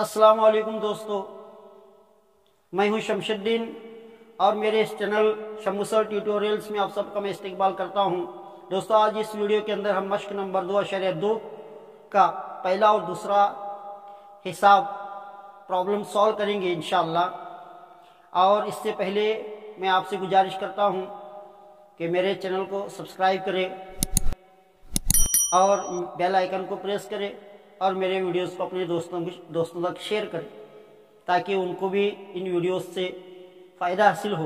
अस्सलाम वालेकुम दोस्तों मैं हूं शमशुद्दीन और मेरे इस चैनल शमुसर ट्यूटोरियल्स में आप सबका मैं इस्तकबाल करता हूं दोस्तों आज इस वीडियो के अंदर हम मश्क नंबर दो अशर दो का पहला और दूसरा हिसाब प्रॉब्लम सॉल्व करेंगे इन और इससे पहले मैं आपसे गुजारिश करता हूं कि मेरे चैनल को सब्सक्राइब करें और बेल आइकन को प्रेस करें और मेरे वीडियोस को अपने दोस्तों दोस्तों तक शेयर करें ताकि उनको भी इन वीडियोस से फ़ायदा हासिल हो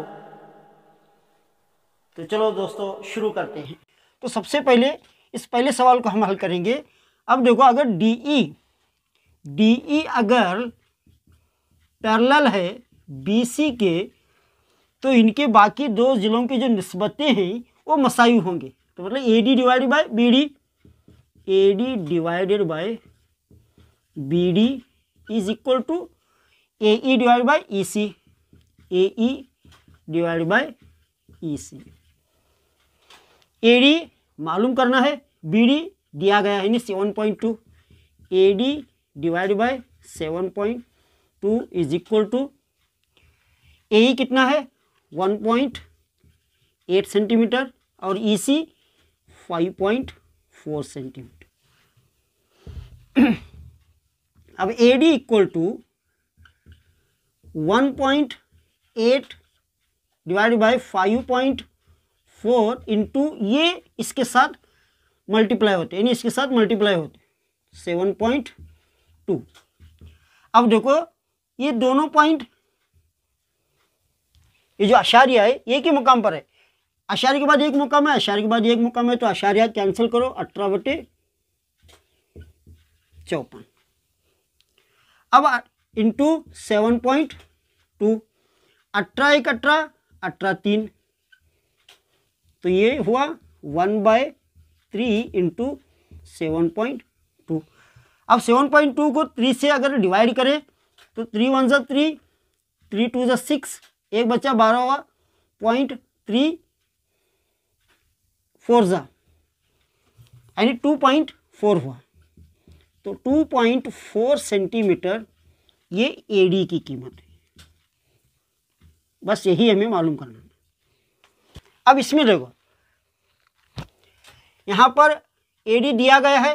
तो चलो दोस्तों शुरू करते हैं तो सबसे पहले इस पहले सवाल को हम हल करेंगे अब देखो अगर डी ई डी ई अगर पैरल है बी सी के तो इनके बाकी दो ज़िलों की जो नस्बतें हैं वो मसायु होंगे तो मतलब A D divided by B D A D divided by B D is equal to A E divide by E C A divide by E C A D मालूम करना है बी डी दिया गया है seven point two A D divide by seven point two is equal to A कितना है one point eight centimetre और E C five point four centimetre अब A D equal to one point eight divide by five point four into ये इसके साथ multiply होते यानी इसके साथ मल्टीप्लाई होते सेवन पॉइंट टू अब देखो ये दोनों पॉइंट ये जो आशार्य है एक ही मुकाम पर है आशार्य के बाद एक मुकाम है आशार्य के बाद एक मुकाम है तो आशार्य कैंसिल करो अठारह बटे चौपन अब इंटू सेवन पॉइंट टू अठारह एक अठारह अठारह तीन तो ये हुआ one by three into seven point two अब सेवन पॉइंट टू को थ्री से अगर डिवाइड करें तो थ्री वन जो थ्री थ्री टू जो सिक्स एक बच्चा बारह हुआ पॉइंट थ्री फोर ज़ा यानी टू पॉइंट फोर हुआ तो टू पॉइंट फोर सेंटीमीटर ये ए डी की कीमत है बस यही हमें मालूम करना है अब इसमें देखो यहाँ पर ए डी दिया गया है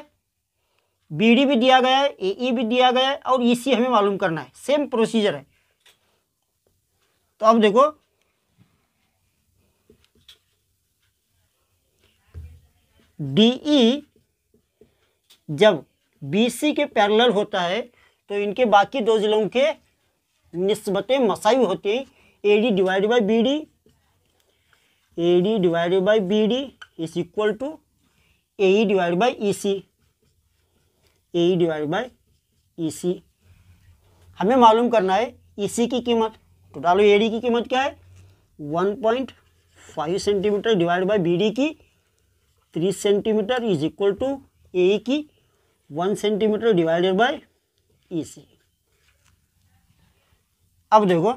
बी डी भी दिया गया है ए ई e भी दिया गया है और ई सी हमें मालूम करना है सेम प्रोसीजर है तो अब देखो डी ई e जब बी सी के पैरेलल होता है तो इनके बाकी दो ज़िलों के नस्बतें मसाई होते हैं A D divide by B D A D divide by B D is equal to A E divide by E C A E divide by E C हमें मालूम करना है ई e सी की कीमत तो डालो ए डी की कीमत क्या है one point five centimetre divide by B D की three centimetre is equal to A की one centimetre divided by E e C अब देखो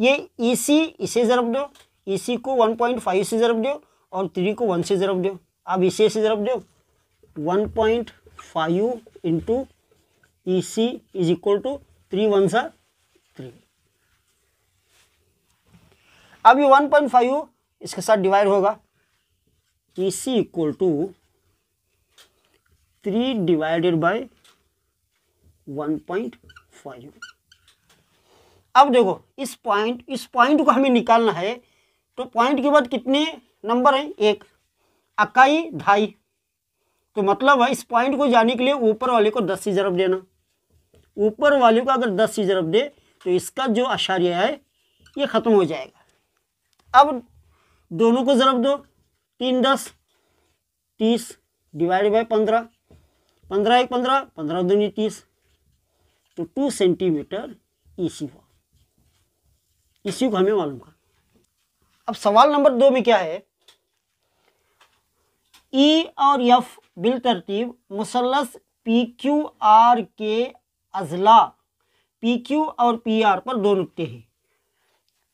ये ई सी इसे जरब दो ई e सी को वन पॉइंट फाइव से जरब दो और थ्री को वन से जरब दो अब इसे e से जरब दो one point five into E C is equal to three one सा थ्री अब ये वन पॉइंट फाइव इसके साथ डिवाइड होगा E C equal to three divided by 1.5 अब देखो इस पॉइंट इस पॉइंट को हमें निकालना है तो पॉइंट के बाद कितने नंबर हैं एक अकाई ढाई तो मतलब है इस पॉइंट को जाने के लिए ऊपर वाले को दस से जरब देना ऊपर वाले को अगर दस से जरब दे तो इसका जो आशार्य है ये ख़त्म हो जाएगा अब दोनों को ज़रब दो तीन दस तीस डिवाइड बाय पंद्रह पंद्रह एक पंद्रह पंद्रह दूनी तीस तो टू सेंटीमीटर ई सी हुआ इसी को हमें मालूम करना अब सवाल नंबर दो में क्या है ई e और एफ बिल तरतीब मुसलस पी क्यू आर के अजला पी क्यू और पी आर पर दो नुकते हैं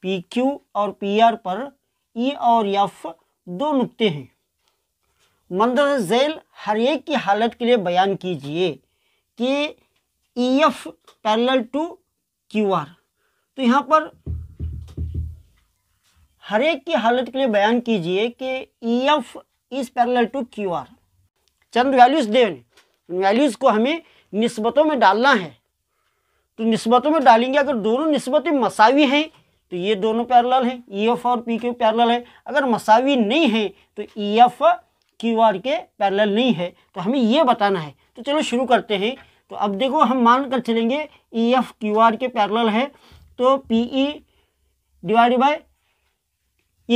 पी क्यू और पी आर पर ई e और एफ दो नुकते हैं मंदर जैल हर एक की हालत के लिए बयान कीजिए कि E e F parallel to Q R तो यहाँ पर हर एक की हालत के लिए बयान कीजिए कि E e F is parallel to Q R चंद वैल्यूज़ देन वैल्यूज़ को हमें नस्बतों में डालना है तो नस्बतों में डालेंगे अगर दोनों नस्बतें मसावी हैं तो ये दोनों पैरल हैं ई e एफ और पी क्यू पैरल है अगर मसावी नहीं है तो ई एफ क्यू आर के पैरल नहीं है तो हमें ये बताना है तो चलो शुरू करते हैं तो अब देखो हम मान कर चलेंगे ई एफ क्यू आर के पैरल है तो P E divided by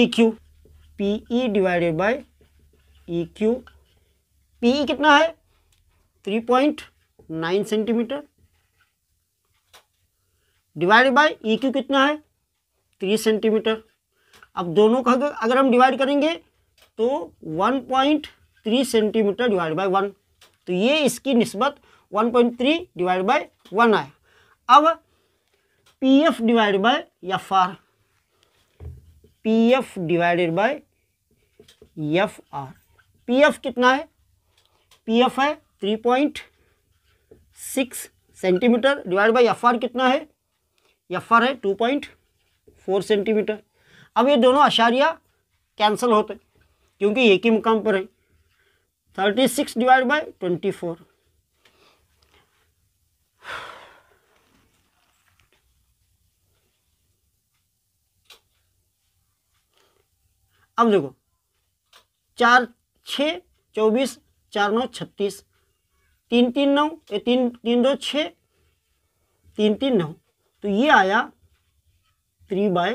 E Q P E divided by E Q P E कितना है three point nine centimetre divide by E Q कितना है थ्री सेंटीमीटर अब दोनों का अगर हम डिवाइड करेंगे तो one point three centimetre divide by one तो ये इसकी नस्बत one point three divide by one आया अब P F divide by F R P F divided by F R P F कितना है पी एफ है three point six centimetre divide by F R कितना है एफ आर है two point four centimetre अब ये दोनों अशारिया कैंसिल होते क्योंकि एक ही मुकाम पर है thirty six divide by twenty four अब देखो चार छः चौबीस चार नौ छत्तीस तीन तीन नौ ये तीन तीन दो छ तीन तीन नौ तो ये आया थ्री बाय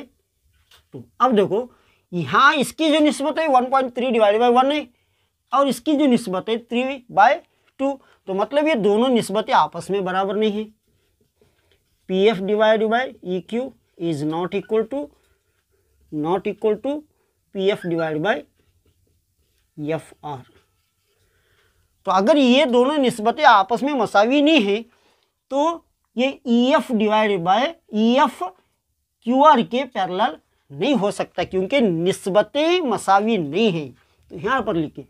टू अब देखो यहाँ इसकी जो नस्बत है one point three divide by one है और इसकी जो नस्बत है थ्री बाय टू तो मतलब ये दोनों नस्बतें आपस में बराबर नहीं है P F divide by E Q is not equal to not equal to P F divide by F R तो अगर ये दोनों नस्बतें आपस में मसावी नहीं हैं तो ये E F divide by E F Q R के पैरल नहीं हो सकता क्योंकि नस्बतें मसावी नहीं हैं तो यहाँ पर लिखे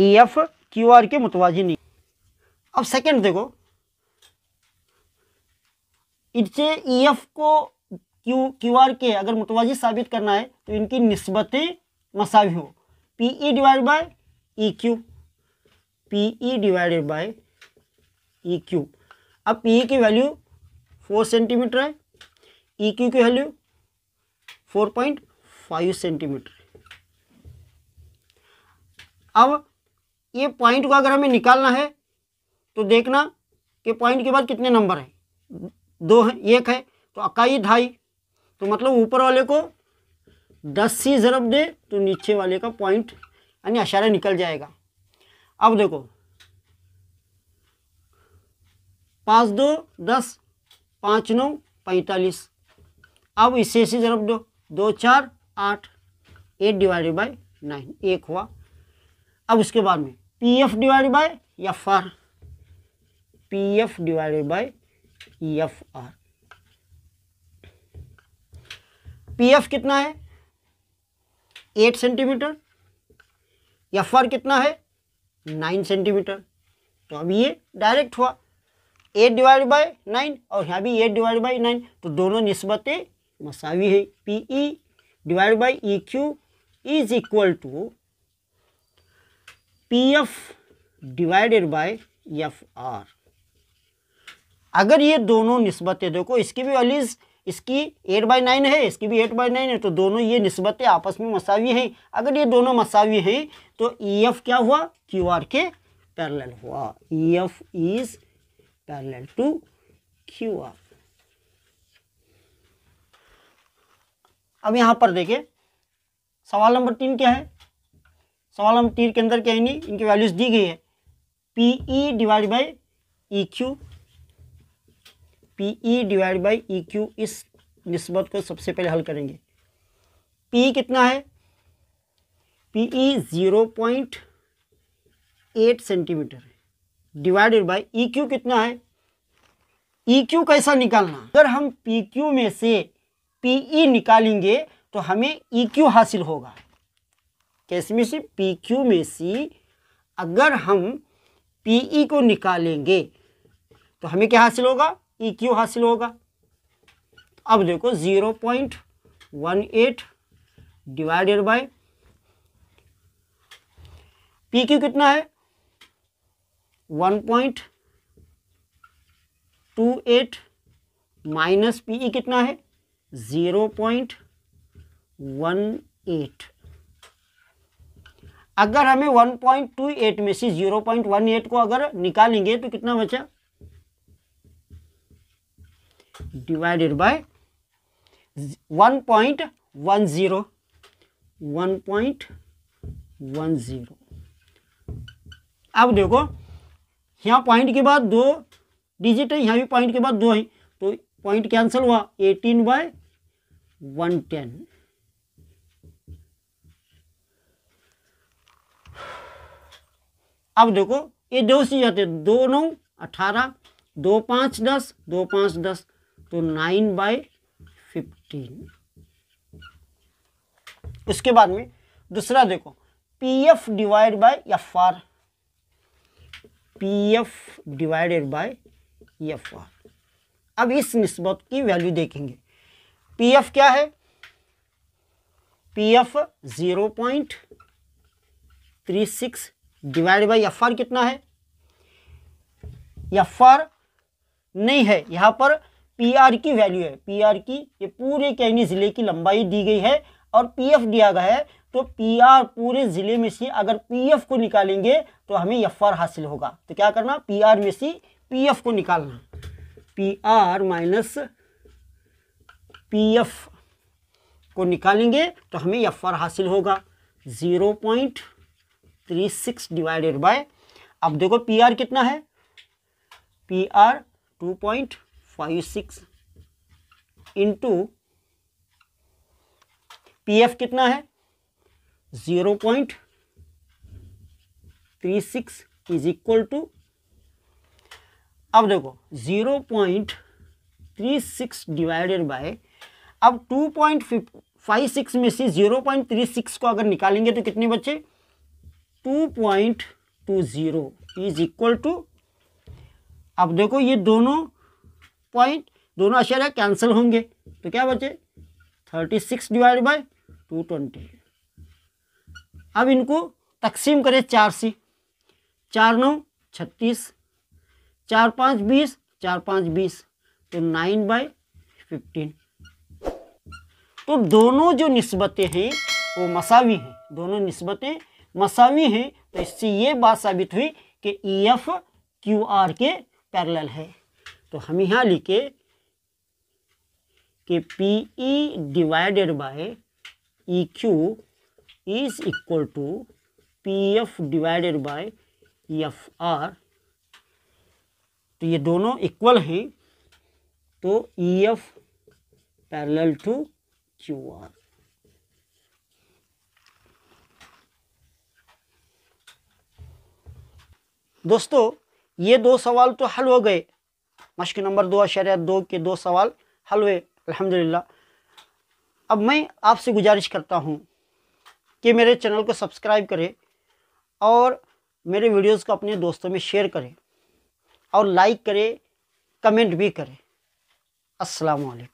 E e F Q R के मुतवाजी नहीं अब सेकंड देखो इनसे ई e एफ को क्यू क्यू आर के अगर मुतवाजी साबित करना है तो इनकी नस्बतें मसावी हो P E divide by E Q P E divided by E Q अब पी e की वैल्यू फोर सेंटीमीटर है ई e क्यू की value four point five centimetre अब ये पॉइंट को अगर हमें निकालना है तो देखना कि पॉइंट के बाद कितने नंबर हैं दो हैं एक है तो इकाई ढाई तो मतलब ऊपर वाले को दस सी ज़रब दे तो नीचे वाले का पॉइंट यानी अशारा निकल जाएगा अब देखो पाँच दो दस पाँच नौ पैंतालीस अब इसे सी ज़रब दो दो चार आठ एट डिवाइडेड बाई नाइन एक हुआ अब उसके बाद में P F divide by F R P F divided by F R P F कितना है एट सेंटीमीटर एफ आर कितना है नाइन सेंटीमीटर तो अब ये डायरेक्ट हुआ एट डिवाइड बाई नाइन और यहाँ भी एट डिवाइड बाई नाइन तो दोनों नस्बतें मसावी है P E divide by E Q is equal to P F divided by F R अगर ये दोनों नस्बतें देखो इसकी भी वैल्यूज इसकी एट बाई नाइन है इसकी भी एट बाई नाइन है तो दोनों ये नस्बतें आपस में मसावी हैं अगर ये दोनों मसावी हैं तो ई e एफ क्या हुआ क्यू आर के पैरेलल हुआ E F is parallel to Q R अब यहां पर देखें सवाल नंबर तीन क्या है सवाल हम तीर के अंदर क्या नहीं इनकी वैल्यूज दी गई है P E divide by E Q P E divide by E Q इस नस्बत को सबसे पहले हल करेंगे पी कितना है P E zero point eight centimetre है डिवाइडेड बाई ई क्यू कितना है ई e क्यू कैसा निकालना अगर हम पी क्यू में से पी ई e निकालेंगे तो हमें ई e क्यू हासिल होगा कैसे से पी क्यू में सी अगर हम पी ई e को निकालेंगे तो हमें क्या हासिल होगा ई e क्यू हासिल होगा अब देखो zero point one eight divided by P Q कितना है one point two eight minus P E कितना है ज़ीरो पॉइंट वन एट अगर हमें 1.28 में से 0.18 को अगर निकालेंगे तो कितना बचा डिवाइडेड बाय 1.10 1.10 अब देखो यहाँ पॉइंट के बाद दो डिजिट है यहाँ भी पॉइंट के बाद दो है तो पॉइंट कैंसिल हुआ 18 बाय 110 अब देखो ये दो सी जाते दो नौ अठारह दो पाँच दस दो पाँच दस तो नाइन बाई फिफ्टीन उसके बाद में दूसरा देखो P F divide by F R P F divided by F R अब इस नस्बत की वैल्यू देखेंगे पी एफ क्या है P F zero point three six divide by F R कितना है एफ आर नहीं है यहाँ पर पी आर की वैल्यू है पी आर की ये पूरे कैनी ज़िले की लंबाई दी गई है और पी एफ दिया गया है तो पी आर पूरे ज़िले में से अगर पी एफ को निकालेंगे तो हमें एफ आर हासिल होगा तो क्या करना पी आर में से पी एफ को निकालना P R minus P F को निकालेंगे तो हमें एफ आर हासिल होगा zero point three six divided by अब देखो पी आर कितना है P R two point five six into P F कितना है zero point three six is equal to अब देखो zero point three six divided by अब टू पॉइंट फाइव सिक्स में से ज़ीरो पॉइंट थ्री सिक्स को अगर निकालेंगे तो कितने बच्चे two point two zero is equal to अब देखो ये दोनों पॉइंट दोनों अशर कैंसिल होंगे तो क्या बचे thirty six divide by two twenty अब इनको तकसीम करें चार से चार नौ छत्तीस चार पाँच बीस चार पाँच बीस तो नाइन बाई फिफ्टीन तो दोनों जो नस्बतें हैं वो मसावी हैं दोनों नस्बतें मसावी हैं तो इससे ये बात साबित हुई कि ई एफ क्यू आर के पैरेलल है तो हम यहाँ लिखे कि P E divided by E Q is equal to P F divided by E F R तो ये दोनों इक्वल हैं तो E F parallel to Q R दोस्तों ये दो सवाल तो हल हो गए मश्क नंबर दो अशर दो के दो सवाल हल हुए अलहमदिल्ला अब मैं आपसे गुजारिश करता हूँ कि मेरे चैनल को सब्सक्राइब करें और मेरे वीडियोस को अपने दोस्तों में शेयर करें और लाइक करें कमेंट भी करें अस्सलाम वालेकुम